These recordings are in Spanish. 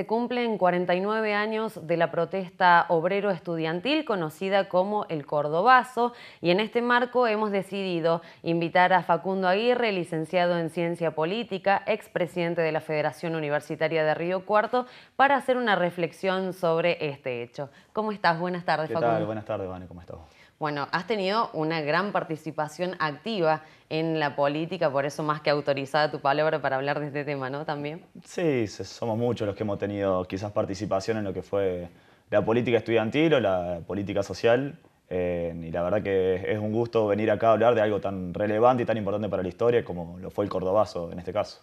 se cumplen 49 años de la protesta obrero estudiantil conocida como el Cordobazo y en este marco hemos decidido invitar a Facundo Aguirre, licenciado en Ciencia Política, expresidente de la Federación Universitaria de Río Cuarto, para hacer una reflexión sobre este hecho. ¿Cómo estás? Buenas tardes, Facundo. Buenas tardes, Vane. ¿Cómo estás? Bueno, has tenido una gran participación activa en la política, por eso más que autorizada tu palabra para hablar de este tema, ¿no? También. Sí, somos muchos los que hemos tenido quizás participación en lo que fue la política estudiantil o la política social. Eh, y la verdad que es un gusto venir acá a hablar de algo tan relevante y tan importante para la historia como lo fue el Cordobazo en este caso.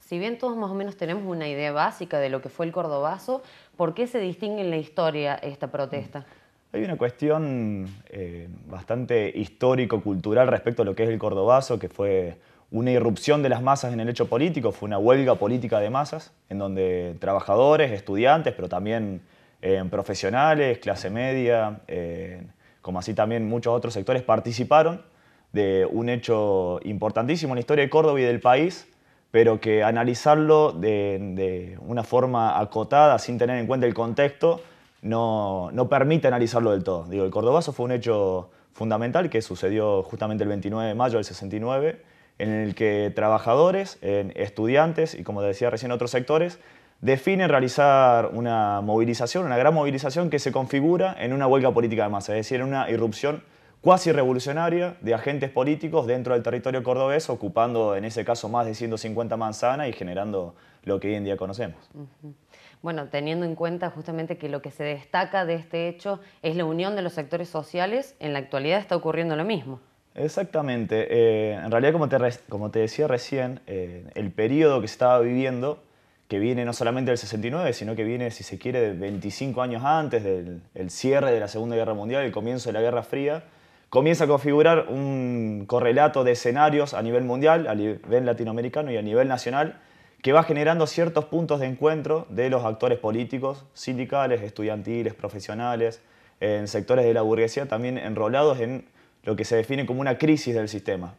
Si bien todos más o menos tenemos una idea básica de lo que fue el Cordobazo, ¿por qué se distingue en la historia esta protesta? Hay una cuestión eh, bastante histórico-cultural respecto a lo que es el cordobazo, que fue una irrupción de las masas en el hecho político, fue una huelga política de masas, en donde trabajadores, estudiantes, pero también eh, profesionales, clase media, eh, como así también muchos otros sectores, participaron de un hecho importantísimo en la historia de Córdoba y del país, pero que analizarlo de una forma acotada, sin tener en cuenta el contexto, no, permite analizarlo del todo. Digo, el Cordobazo fue un hecho fundamental que sucedió justamente el 29 de mayo del 69, en el que trabajadores, estudiantes y, como decía recién, otros sectores, definen realizar una movilización, una gran movilización que se configura en una huelga política de masa, es decir, en una irrupción cuasi revolucionaria de agentes políticos dentro del territorio cordobés, ocupando en ese caso más de 150 manzanas y generando lo que hoy en día conocemos. Bueno, teniendo en cuenta justamente que lo que se destaca de este hecho es la unión de los sectores sociales, en la actualidad está ocurriendo lo mismo. Exactamente. Eh, en realidad, como te, como te decía recién, eh, el periodo que se estaba viviendo, que viene no solamente del 69, sino que viene, si se quiere, de 25 años antes del cierre de la Segunda Guerra Mundial, el comienzo de la Guerra Fría, comienza a configurar un correlato de escenarios a nivel mundial, a nivel latinoamericano y a nivel nacional, que va generando ciertos puntos de encuentro de los actores políticos, sindicales, estudiantiles, profesionales, en sectores de la burguesía también enrolados en lo que se define como una crisis del sistema.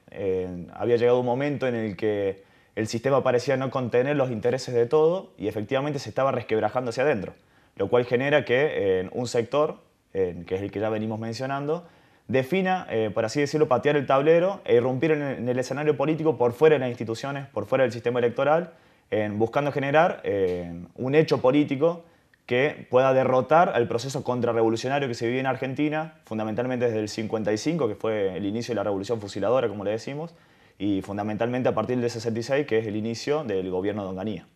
había llegado un momento en el que el sistema parecía no contener los intereses de todo y efectivamente se estaba resquebrajando hacia adentro, lo cual genera que en un sector, que es el que ya venimos mencionando, defina, eh, por así decirlo, patear el tablero e irrumpir en el, escenario político por fuera de las instituciones, por fuera del sistema electoral, en, buscando generar eh, un hecho político que pueda derrotar el proceso contrarrevolucionario que se vive en Argentina, fundamentalmente desde el 55, que fue el inicio de la revolución fusiladora, como le decimos, y fundamentalmente a partir del 66, que es el inicio del gobierno de Onganía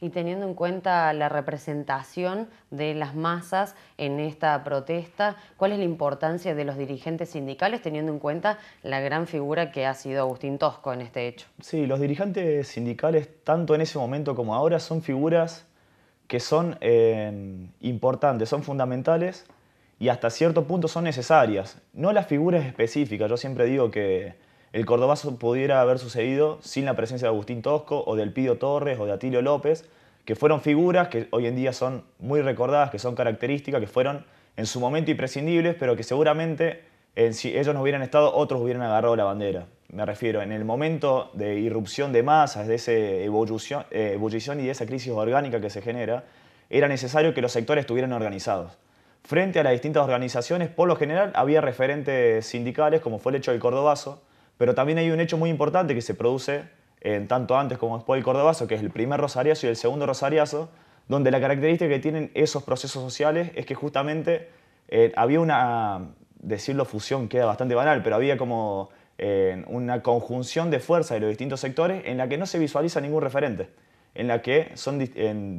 y teniendo en cuenta la representación de las masas en esta protesta, ¿cuál es la importancia de los dirigentes sindicales teniendo en cuenta la gran figura que ha sido Agustín Tosco en este hecho? Sí, los dirigentes sindicales, tanto en ese momento como ahora, son figuras que son em, importantes, son fundamentales y hasta cierto punto son necesarias. No las figuras específicas, yo siempre digo que el Cordobazo pudiera haber sucedido sin la presencia de Agustín Tosco o del pío Torres o de Atilio López, que fueron figuras que hoy en día son muy recordadas, que son características, que fueron en su momento imprescindibles, pero que seguramente si ellos no hubieran estado, otros hubieran agarrado la bandera. Me refiero, en el momento de irrupción de masas, de esa evolución eh, ebullición y de esa crisis orgánica que se genera, era necesario que los sectores estuvieran organizados. Frente a las distintas organizaciones, por lo general había referentes sindicales, como fue el hecho del Cordobazo, pero también hay un hecho muy importante que se produce en eh, tanto antes como después del Cordobazo, que es el primer rosariazo y el segundo rosariazo, donde la característica que tienen esos procesos sociales es que justamente eh, había una, decirlo fusión queda bastante banal, pero había como eh, una conjunción de fuerzas de los distintos sectores en la que no se visualiza ningún referente, en la que son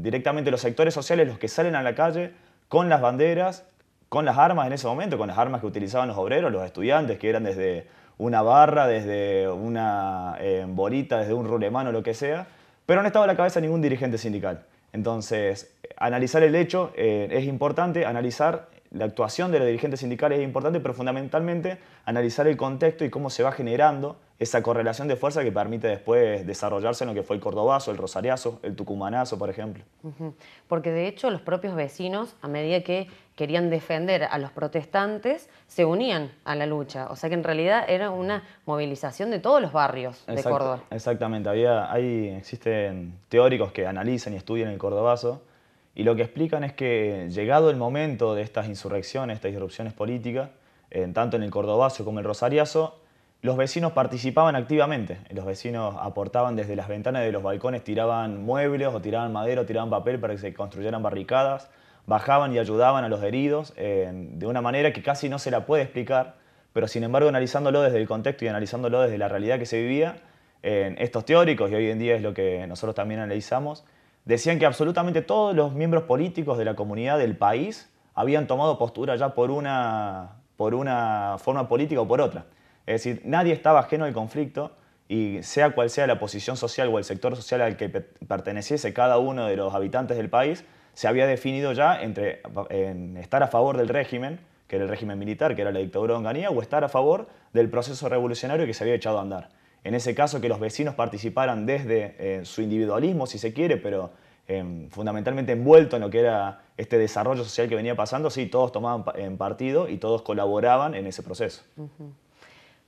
directamente los sectores sociales los que salen a la calle con las banderas, con las armas en ese momento, con las armas que utilizaban los obreros, los estudiantes, que eran desde una barra, desde una eh, bolita, desde un o lo que sea, pero no estaba a la cabeza ningún dirigente sindical. Entonces, analizar el hecho eh, es importante, analizar la actuación de los dirigentes sindicales es importante, pero fundamentalmente analizar el contexto y cómo se va generando esa correlación de fuerza que permite después desarrollarse en lo que fue el cordobazo, el rosariazo, el tucumanazo, por ejemplo. Porque de hecho los propios vecinos, a medida que querían defender a los protestantes, se unían a la lucha. O sea que en realidad era una movilización de todos los barrios de Córdoba. Exactamente, había, hay, existen teóricos que analizan y estudian el cordobazo y lo que explican es que llegado el momento de estas insurrecciones, estas disrupciones políticas, tanto en el Cordobazo como el Rosariazo, los vecinos participaban activamente. Los vecinos aportaban desde las ventanas de los balcones, tiraban muebles o tiraban madera o tiraban papel para que se construyeran barricadas, bajaban y ayudaban a los heridos de una manera que casi no se la puede explicar, pero sin embargo analizándolo desde el contexto y analizándolo desde la realidad que se vivía, estos teóricos, y hoy en día es lo que nosotros también analizamos, decían que absolutamente todos los miembros políticos de la comunidad del país habían tomado postura ya por una, por una forma política o por otra. Es decir, nadie estaba ajeno al conflicto y sea cual sea la posición social o el sector social al que perteneciese cada uno de los habitantes del país, se había definido ya entre en estar a favor del régimen, que era el régimen militar, que era la dictadura de Onganía, o estar a favor del proceso revolucionario que se había echado a andar en ese caso que los vecinos participaran desde eh, su individualismo, si se quiere, pero em, fundamentalmente envuelto en lo que era este desarrollo social que venía pasando, sí, todos tomaban en partido y todos colaboraban en ese proceso.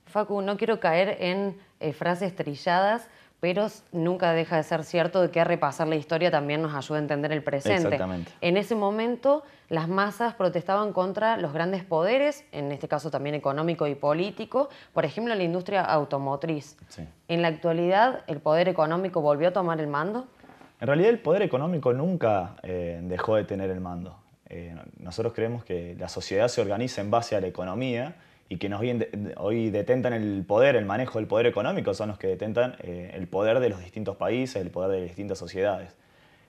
Facu, no quiero caer en eh, frases trilladas, pero nunca deja de ser cierto de que repasar la historia también nos ayuda a entender el presente. Exactamente. En ese momento, las masas protestaban contra los grandes poderes, en este caso también económico y político, por ejemplo, la industria automotriz. ¿En la actualidad el poder económico volvió a tomar el mando? En realidad el poder económico nunca eh, dejó de tener el mando. Eh, nosotros creemos que la sociedad se organiza en base a la economía y que hoy, detentan el poder, el manejo del poder económico, son los que detentan eh, el poder de los distintos países, el poder de distintas sociedades.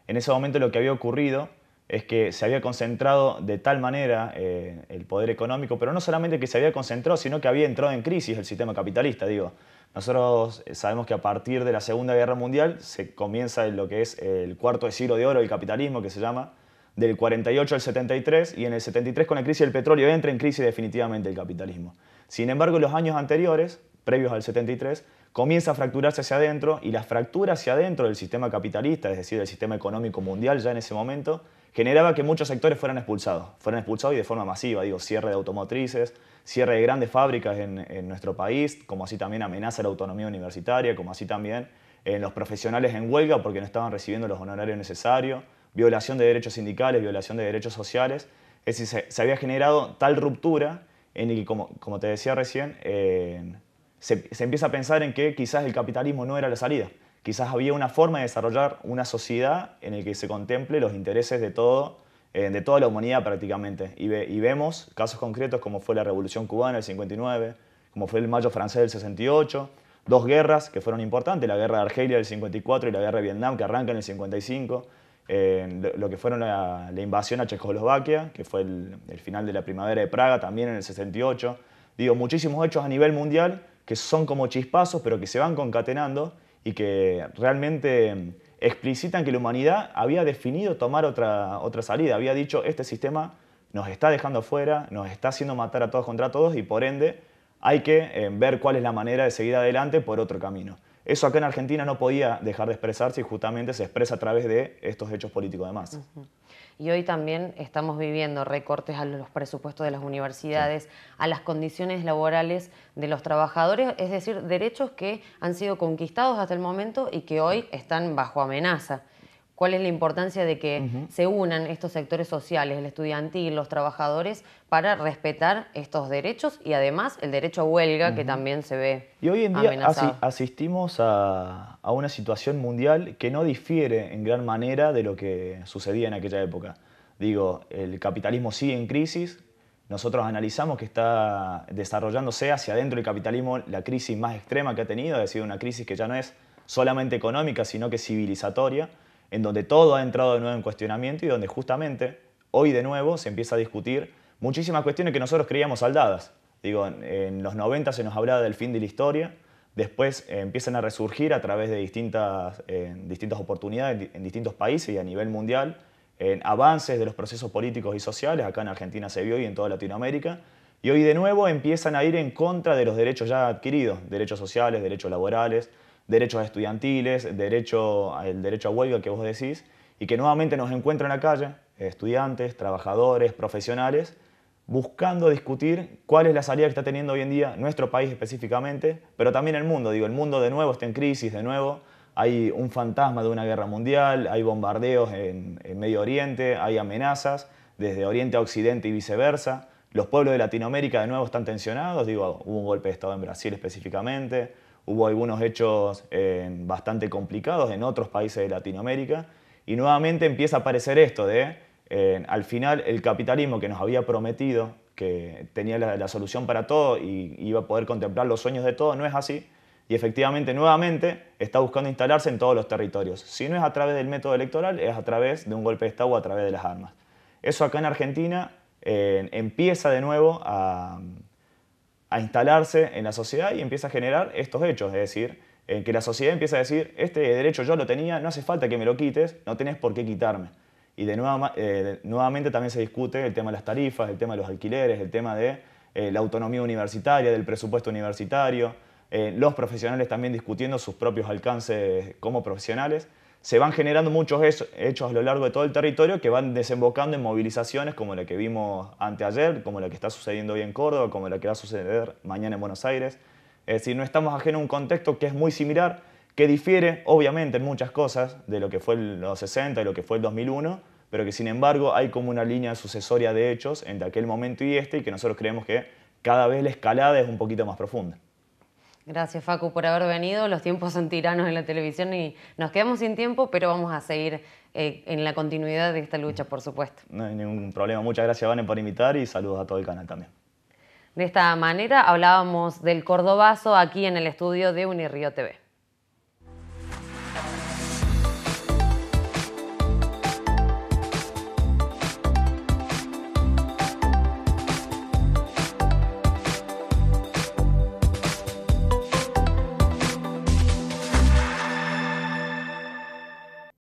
En ese momento lo que había ocurrido es que se había concentrado de tal manera eh, el poder económico, pero no solamente que se había concentrado, sino que había entrado en crisis el sistema capitalista, digo. Nosotros eh, sabemos que a partir de la Segunda Guerra Mundial se comienza lo que es el cuarto siglo de oro del capitalismo, que se llama, del 48 al 73 y en el 73 con la crisis del petróleo entra en crisis definitivamente el capitalismo. Sin embargo, en los años anteriores, previos al 73, comienza a fracturarse hacia adentro y la fractura hacia adentro del sistema capitalista, es decir, del sistema económico mundial ya en ese momento, generaba que muchos sectores fueran expulsados, fueran expulsados y de forma masiva, digo, cierre de automotrices, cierre de grandes fábricas en, nuestro país, como así también amenaza la autonomía universitaria, como así también en eh, los profesionales en huelga porque no estaban recibiendo los honorarios necesarios, violación de derechos sindicales, violación de derechos sociales. Es decir, se, había generado tal ruptura en el que, como, te decía recién, eh, se, empieza a pensar en que quizás el capitalismo no era la salida. Quizás había una forma de desarrollar una sociedad en la que se contemple los intereses de, todo, eh, de toda la humanidad prácticamente. Y, y, vemos casos concretos como fue la Revolución Cubana del 59, como fue el Mayo francés del 68, dos guerras que fueron importantes, la guerra de Argelia del 54 y la guerra de Vietnam que arranca en el 55 lo que fueron la, invasión a Checoslovaquia, que fue el, final de la primavera de Praga también en el 68. Digo, muchísimos hechos a nivel mundial que son como chispazos, pero que se van concatenando y que realmente em, explicitan que la humanidad había definido tomar otra, salida, había dicho, este sistema nos está dejando fuera, nos está haciendo matar a todos contra todos y por ende hay que em, ver cuál es la manera de seguir adelante por otro camino. Eso acá en Argentina no podía dejar de expresarse y justamente se expresa a través de estos hechos políticos de Y hoy también estamos viviendo recortes a los presupuestos de las universidades, a las condiciones laborales de los trabajadores, es decir, derechos que han sido conquistados hasta el momento y que hoy están bajo amenaza cuál es la importancia de que se unan estos sectores sociales, el estudiantil, los trabajadores, para respetar estos derechos y además el derecho a huelga que también se ve. Y hoy en día asistimos a, una situación mundial que no difiere en gran manera de lo que sucedía en aquella época. Digo, el capitalismo sigue en crisis. Nosotros analizamos que está desarrollándose hacia adentro el capitalismo la crisis más extrema que ha tenido, ha sido una crisis que ya no es solamente económica, sino que civilizatoria en donde todo ha entrado de nuevo en cuestionamiento y donde justamente hoy de nuevo se empieza a discutir muchísimas cuestiones que nosotros creíamos saldadas. Digo, en los 90 se nos hablaba del fin de la historia, después eh, empiezan a resurgir a través de distintas, eh, distintas oportunidades en distintos países y a nivel mundial, en avances de los procesos políticos y sociales, acá en Argentina se vio y en toda Latinoamérica, y hoy de nuevo empiezan a ir en contra de los derechos ya adquiridos, derechos sociales, derechos laborales, derechos estudiantiles, el derecho a huelga que vos decís, y que nuevamente nos encuentran en la calle, estudiantes, trabajadores, profesionales, buscando discutir cuál es la salida que está teniendo hoy en día nuestro país específicamente, pero también el mundo. Digo, el mundo de nuevo está en crisis, de nuevo hay un fantasma de una guerra mundial, hay bombardeos en, en Medio Oriente, hay amenazas desde Oriente a Occidente y viceversa. Los pueblos de Latinoamérica de nuevo están tensionados, digo, hubo un golpe de Estado en Brasil específicamente, Hubo algunos hechos eh, bastante complicados en otros países de Latinoamérica y nuevamente empieza a aparecer esto de, eh, al final, el capitalismo que nos había prometido que tenía la, solución para todo y iba a poder contemplar los sueños de todos, no es así. Y efectivamente, nuevamente, está buscando instalarse en todos los territorios. Si no es a través del método electoral, es a través de un golpe de Estado o a través de las armas. Eso acá en Argentina eh, empieza de nuevo a, a instalarse en la sociedad y empieza a generar estos hechos, es decir, que la sociedad empieza a decir, este derecho yo lo tenía, no hace falta que me lo quites, no tenés por qué quitarme. Y de nuevo, eh, nuevamente también se discute el tema de las tarifas, el tema de los alquileres, el tema de eh, la autonomía universitaria, del presupuesto universitario, eh, los profesionales también discutiendo sus propios alcances como profesionales se van generando muchos hechos a lo largo de todo el territorio que van desembocando en movilizaciones como la que vimos anteayer, como la que está sucediendo hoy en Córdoba, como la que va a suceder mañana en Buenos Aires. Es decir, no estamos ajeno a un contexto que es muy similar, que difiere obviamente en muchas cosas de lo que fue los 60 y lo que fue el 2001, pero que sin embargo hay como una línea sucesoria de hechos entre aquel momento y este y que nosotros creemos que cada vez la escalada es un poquito más profunda. Gracias Facu por haber venido. Los tiempos son tiranos en la televisión y nos quedamos sin tiempo, pero vamos a seguir eh, en la continuidad de esta lucha, por supuesto. No hay ningún problema. Muchas gracias, Vane, por invitar y saludos a todo el canal también. De esta manera hablábamos del Cordobazo aquí en el estudio de Unirío TV.